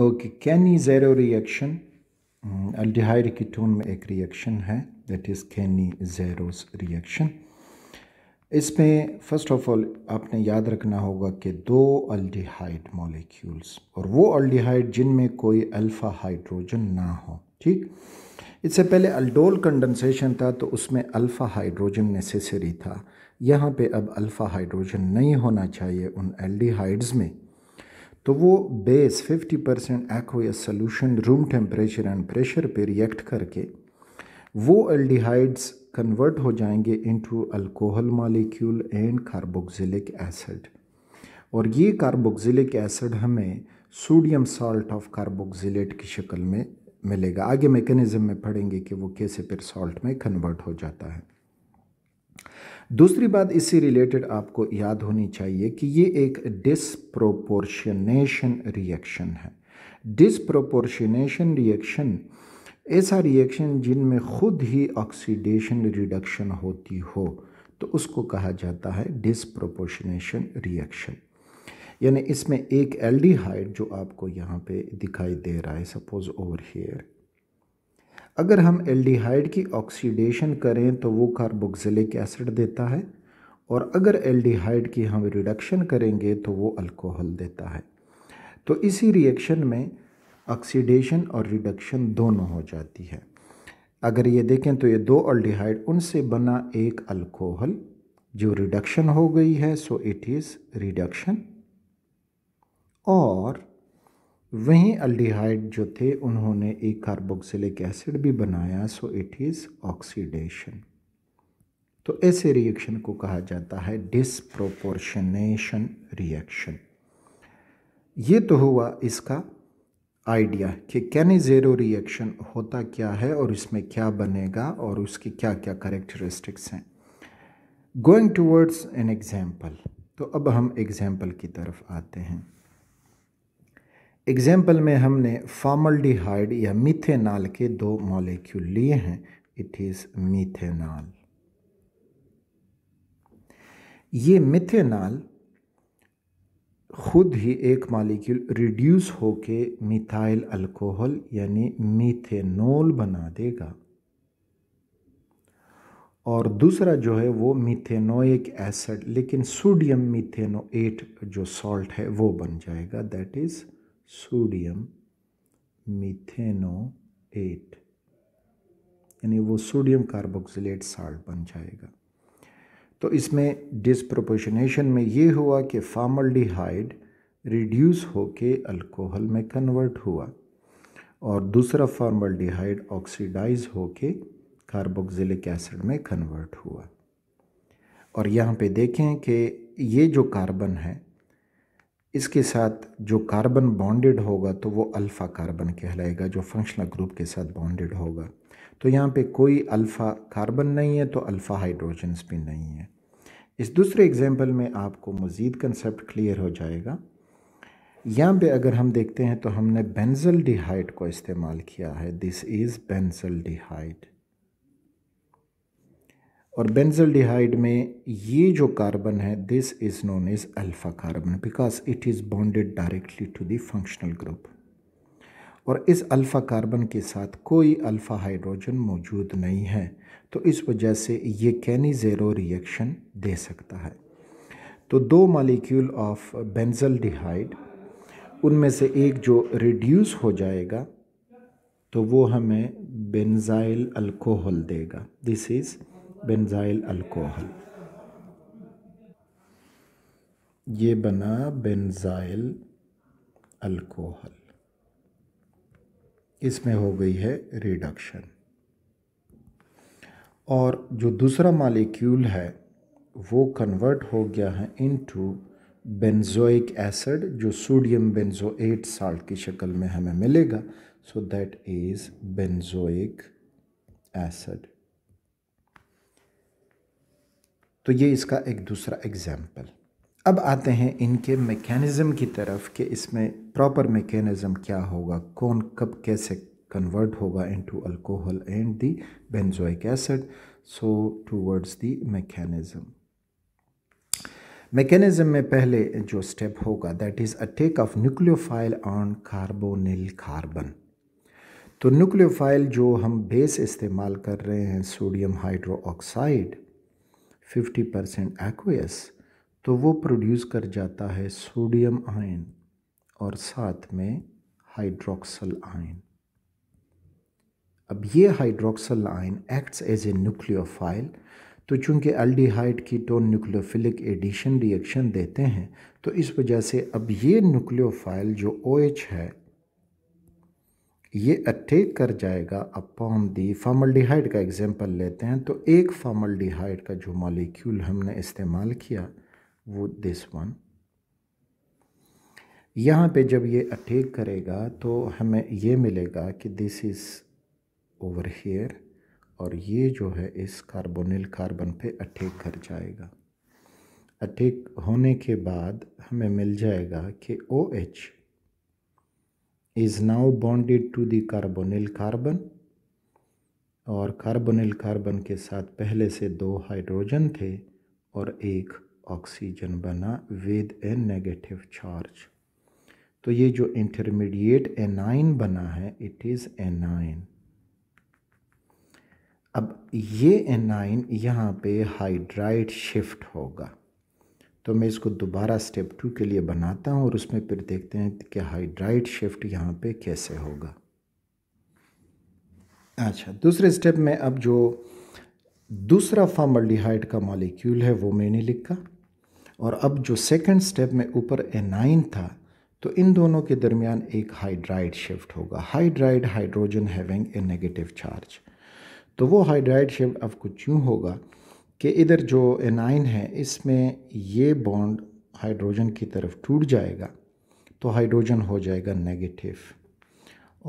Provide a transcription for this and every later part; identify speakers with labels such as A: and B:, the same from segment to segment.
A: Okay, kenny जेरो reaction aldehyde ketone में एक रिएक्शन है that is Cannizzaro's reaction इसमें फ़र्स्ट ऑफ ऑल आपने याद रखना होगा कि दो अल्डिहाइड मॉलिक्यूल्स और वो अल्डिहाइड जिनमें कोई अल्फ़ा हाइड्रोजन ना हो ठीक इससे पहले अल्डोल कंडेंसेशन था तो उसमें अल्फ़ा हाइड्रोजन नेसेसरी था यहाँ पे अब अल्फ़ा हाइड्रोजन नहीं होना चाहिए उन एल्डिहाइड्स में तो वो base 50 percent aqueous solution room temperature and pressure पे रिएक्ट करके वो एल्डिहाइड्स कन्वर्ट हो जाएंगे into alcohol molecule and carboxylic acid और ये कार्बोक्सिलिक एसिड हमें सोडियम सॉल्ट ऑफ कार्बोक्सिलेट की शक्ल में मिलेगा आगे मेकनिज़म में पढ़ेंगे कि वो कैसे फिर सॉल्ट में कन्वर्ट हो जाता है दूसरी बात इससे रिलेटेड आपको याद होनी चाहिए कि ये एक डिसप्रोपोर्शनेशन रिएक्शन है डिसप्रोपोर्शनेशन रिएक्शन ऐसा रिएक्शन जिनमें खुद ही ऑक्सीडेशन रिडक्शन होती हो तो उसको कहा जाता है डिसप्रोपोर्शनेशन रिएक्शन यानी इसमें एक एल्डिहाइड जो आपको यहाँ पे दिखाई दे रहा है सपोज ओवर हेयर अगर हम एल्डिहाइड की ऑक्सीडेशन करें तो वो कार्बोक्सिलिक एसिड देता है और अगर एल्डिहाइड की हम रिडक्शन करेंगे तो वो अल्कोहल देता है तो इसी रिएक्शन में ऑक्सीडेशन और रिडक्शन दोनों हो जाती है अगर ये देखें तो ये दो अल्डिहाइड उनसे बना एक अल्कोहल जो रिडक्शन हो गई है सो इट इज़ रिडक्शन और वहीं अल्डिहाइड जो थे उन्होंने एक कार्बोक्सिलिक एसिड भी बनाया सो इट इज़ ऑक्सीडेशन तो ऐसे रिएक्शन को कहा जाता है डिसप्रोपोर्शनेशन रिएक्शन ये तो हुआ इसका आइडिया कि कैनिज़ेरो रिएक्शन होता क्या है और इसमें क्या बनेगा और उसकी क्या क्या करेक्टरिस्टिक्स हैं गोइंग टूवर्ड्स एन एग्ज़ाम्पल तो अब हम एग्ज़ाम्पल की तरफ आते हैं एग्जाम्पल में हमने फॉर्मल्डिहाइड या मिथेनॉल के दो मॉलिक्यूल लिए हैं इट इज़ मिथेनॉल ये मिथेनॉल खुद ही एक मॉलिक्यूल रिड्यूस होके मिथाइल अल्कोहल यानी मिथेनॉल बना देगा और दूसरा जो है वो मिथेनोइक एसिड लेकिन सोडियम मिथेनोएट जो सॉल्ट है वो बन जाएगा that is sodium methanoate यानी वो सोडियम कार्बोक्सिलेट साल्ट बन जाएगा तो इसमें डिसप्रोपोशनेशन में ये हुआ कि फार्मल्डिहाइड रिड्यूस होके अल्कोहल में कन्वर्ट हुआ और दूसरा फार्मल्डिहाइड ऑक्सीडाइज होके कार्बोक्सिलिक एसिड में कन्वर्ट हुआ और यहाँ पे देखें कि ये जो कार्बन है इसके साथ जो कार्बन बॉन्डेड होगा तो वो अल्फ़ा कार्बन कहलाएगा जो फंक्शनल ग्रुप के साथ बॉन्डेड होगा तो यहाँ पे कोई अल्फ़ा कार्बन नहीं है तो अल्फ़ा हाइड्रोजन्स भी नहीं है इस दूसरे एग्जांपल में आपको मज़ीद कंसेप्ट क्लियर हो जाएगा यहाँ पे अगर हम देखते हैं तो हमने बेंजल डिहाइट को इस्तेमाल किया है दिस इज़ बेंजल डिहाइट और बेंजल डिहाइड में ये जो कार्बन है this is known as alpha carbon because it is bonded directly to the functional group और इस अल्फ़ा कार्बन के साथ कोई अल्फ़ा हाइड्रोजन मौजूद नहीं है तो इस वजह से ये कैनी ज़ेरो रिएक्शन दे सकता है तो दो मालिक्यूल ऑफ बेंजल डिहाइड उनमें से एक जो रिड्यूस हो जाएगा तो वो हमें बेंजाइल अल्कोहल देगा दिस इज़ बेंजाइल अल्कोहल ये बना बेंजाइल अल्कोहल इसमें हो गई है रिडक्शन और जो दूसरा मालिक्यूल है वो कन्वर्ट हो गया है इनटू बेंजोइक एसिड जो सोडियम बेंजोएट साल्ट की शक्ल में हमें मिलेगा so that is benzoic acid तो ये इसका एक दूसरा एग्ज़ाम्पल अब आते हैं इनके मेकेनिज़म की तरफ कि इसमें प्रॉपर मेकेनिज़म क्या होगा कौन कब कैसे कन्वर्ट होगा into alcohol and the benzoic acid so towards the mechanism mechanism में पहले जो स्टेप होगा that is attack of nucleophile on carbonyl carbon तो न्यूक्लियोफाइल जो हम बेस इस्तेमाल कर रहे हैं sodium hydroxide fifty percent aqueous तो वो प्रोड्यूस कर जाता है सोडियम आयन और साथ में हाइड्रोक्सल आयन अब ये hydroxyl ion acts as a nucleophile तो चूंकि एल्डिहाइड की टोन न्यूक्लियोफिलिक एडिशन रिएक्शन देते हैं तो इस वजह से अब ये न्यूक्लियोफाइल जो ओ OH है ये अटैक कर जाएगा अपॉन दी फार्मलडिहाइड का एग्जांपल लेते हैं तो एक फार्मलडिहाइड का जो मॉलिक्यूल हमने इस्तेमाल किया वो दिस वन यहाँ पे जब ये अटैक करेगा तो हमें ये मिलेगा कि दिस इज़ ओवर हेयर और ये जो है इस कार्बोनिल कार्बन पे अटैक कर जाएगा अटैक होने के बाद हमें मिल जाएगा कि O OH H is now bonded to the carbonyl carbon और कार्बोनिल कार्बन के साथ पहले से दो हाइड्रोजन थे और एक ऑक्सीजन बना with ए नेगेटिव चार्ज तो ये जो इंटरमीडिएट एनाइन बना है इट इज़ एनाइन अब ये एनाइन यहाँ पे हाइड्राइड शिफ्ट होगा तो मैं इसको दोबारा स्टेप टू के लिए बनाता हूँ और उसमें फिर देखते हैं कि हाइड्राइट शिफ्ट यहाँ पे कैसे होगा अच्छा दूसरे स्टेप में अब जो दूसरा फॉर्मल्डिहाइड का मॉलिक्यूल है वो मैंने लिखा और अब जो सेकंड स्टेप में ऊपर एनाइन था तो इन दोनों के दरमियान एक हाइड्राइड शिफ्ट होगा hydride hydrogen having a negative charge तो वो हाइड्राइड शिफ्ट अब कुछ यूँ होगा कि इधर जो एनाइन है इसमें ये बॉन्ड हाइड्रोजन की तरफ टूट जाएगा तो हाइड्रोजन हो जाएगा नेगेटिव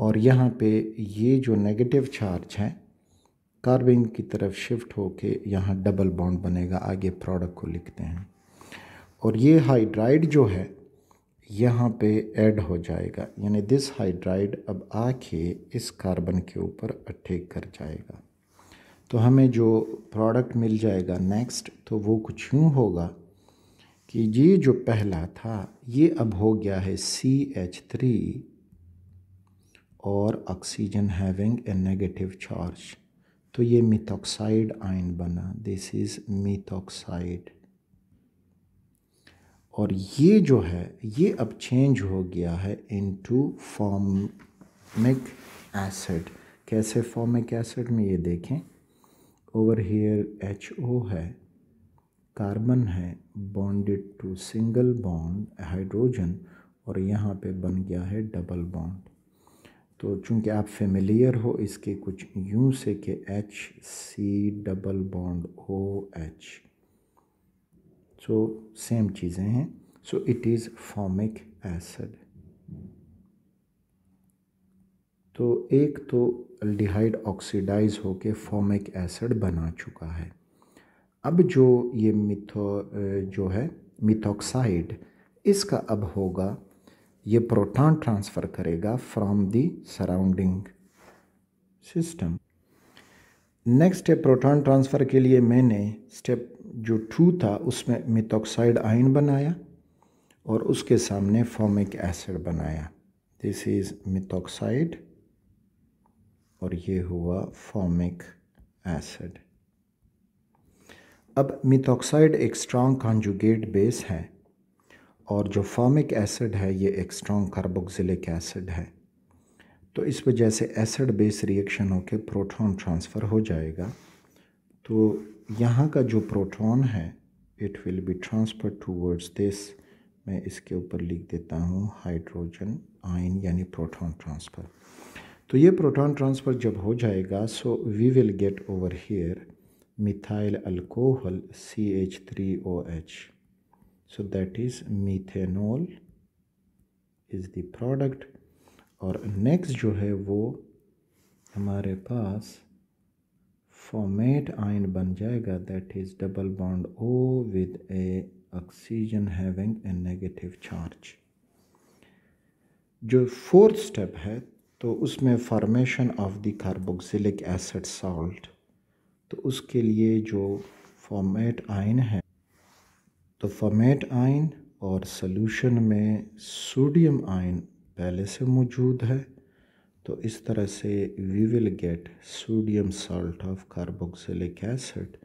A: और यहाँ पे ये जो नेगेटिव चार्ज है कार्बन की तरफ शिफ्ट होके यहाँ डबल बॉन्ड बनेगा आगे प्रोडक्ट को लिखते हैं और ये हाइड्राइड जो है यहाँ पे ऐड हो जाएगा यानी दिस हाइड्राइड अब आके इस कार्बन के ऊपर अटैक कर जाएगा तो हमें जो प्रोडक्ट मिल जाएगा नेक्स्ट तो वो कुछ यूँ होगा कि ये जो पहला था ये अब हो गया है सी एच थ्री और oxygen having a negative charge तो ये मिथॉक्साइड आयन बना दिस इज़ मिथॉक्साइड और ये जो है ये अब चेंज हो गया है इनटू फॉर्मिक एसिड कैसे फॉर्मिक एसिड में ये देखें ओवर हियर एच ओ है कार्बन है bonded to single bond hydrogen और यहाँ पे बन गया है डबल बॉन्ड तो चूंकि आप फेमिलियर हो इसके कुछ यूं से के H C double bond O H so same चीज़ें हैं so it is formic acid तो एक तो अल्डिहाइड ऑक्सीडाइज होके फॉर्मिक एसिड बना चुका है अब जो ये मिथो जो है मिथोक्साइड इसका अब होगा ये प्रोटॉन ट्रांसफ़र करेगा from the surrounding system next है प्रोटॉन ट्रांसफ़र के लिए मैंने स्टेप जो टू था उसमें मिथोक्साइड आयन बनाया और उसके सामने फॉर्मिक एसिड बनाया दिस इज़ मिथोक्साइड और ये हुआ फॉर्मिक एसिड अब मिथॉक्साइड एक स्ट्रॉन्ग कॉन्जुगेट बेस है और जो फॉर्मिक एसिड है ये एक स्ट्रॉन्ग कार्बोक्सिलिक एसिड है तो इस वजह से एसिड बेस रिएक्शन होकर प्रोटॉन ट्रांसफ़र हो जाएगा तो यहाँ का जो प्रोटॉन है it will be transfer towards this मैं इसके ऊपर लिख देता हूँ हाइड्रोजन आयन यानी प्रोटॉन ट्रांसफ़र तो ये प्रोटॉन ट्रांसफ़र जब हो जाएगा so we will get over methyl alcohol C H three O H so that is methanol is the product और नेक्स्ट जो है वो हमारे पास फॉर्मेट आयन बन जाएगा that is double bond O with a oxygen having a negative charge जो fourth step है तो उसमें formation of the carboxylic acid salt तो उसके लिए जो फॉर्मेट आइन है तो फॉर्मेट आइन और सोल्यूशन में सोडियम आयन पहले से मौजूद है तो इस तरह से we will get sodium salt of carboxylic acid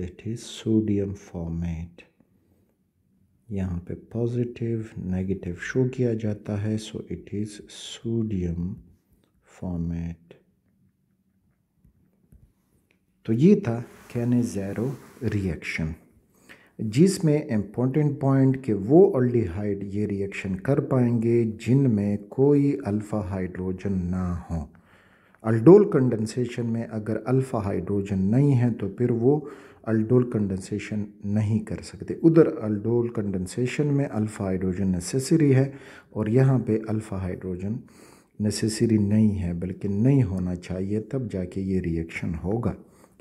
A: that is sodium formate यहाँ पे पॉजिटिव नेगेटिव शो किया जाता है so it is sodium formate तो ये था कैन ज़ैरो रिएक्शन जिसमें इम्पोर्टेंट पॉइंट कि वो अल्डिहाइड ये रिएक्शन कर पाएंगे जिनमें कोई अल्फ़ा हाइड्रोजन ना हो अल्डोल कंडेंसेशन में अगर अल्फ़ा हाइड्रोजन नहीं है तो फिर वो अल्डोल कंडेंसेशन नहीं कर सकते उधर अल्डोल कंडेंसेशन में अल्फ़ा हाइड्रोजन नेसेसरी है और यहाँ पे अल्फ़ा हाइड्रोजन नेसेसरी नहीं है बल्कि नहीं होना चाहिए तब जाके ये रिएक्शन होगा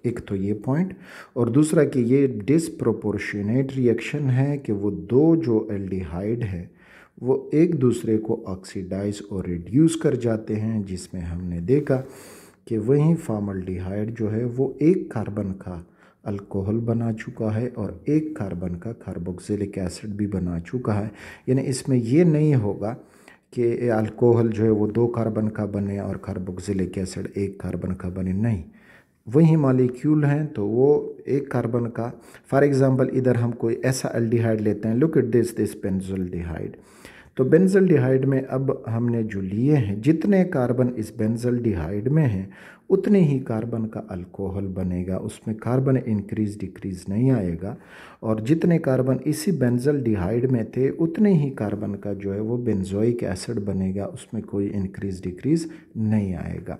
A: एक तो ये पॉइंट और दूसरा कि ये डिसप्रोपोर्शनेट रिएक्शन है कि वो दो जो एल्डिहाइड है वो एक दूसरे को ऑक्सीडाइज और रिड्यूस कर जाते हैं जिसमें हमने देखा कि वहीं फार्मल जो है वो एक कार्बन का अल्कोहल बना चुका है और एक कार्बन का कार्बोक्सिलिक एसिड भी बना चुका है यानी इसमें ये नहीं होगा कि अल्कोहल जो है वो दो कार्बन का बने और कार्बोक्सिलिक एसिड एक कार्बन का बने नहीं वही मालिक्यूल हैं तो वो एक कार्बन का फॉर एग्ज़ाम्पल इधर हम कोई ऐसा एल्डिहाइड लेते हैं लुक एट दिस दिस पेंजल तो बेंजल डिहाइड में अब हमने जो लिए हैं जितने कार्बन इस बेंजल डिहाइड में हैं उतने ही कार्बन का अल्कोहल बनेगा उसमें कार्बन इंक्रीज डिक्रीज नहीं आएगा और जितने कार्बन इसी बेंजल डिहाइड में थे उतने ही कार्बन का जो है वो बेंजोइक एसिड बनेगा उसमें कोई इंक्रीज डिक्रीज नहीं आएगा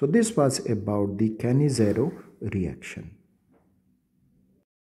A: so this was about the Cannizzaro reaction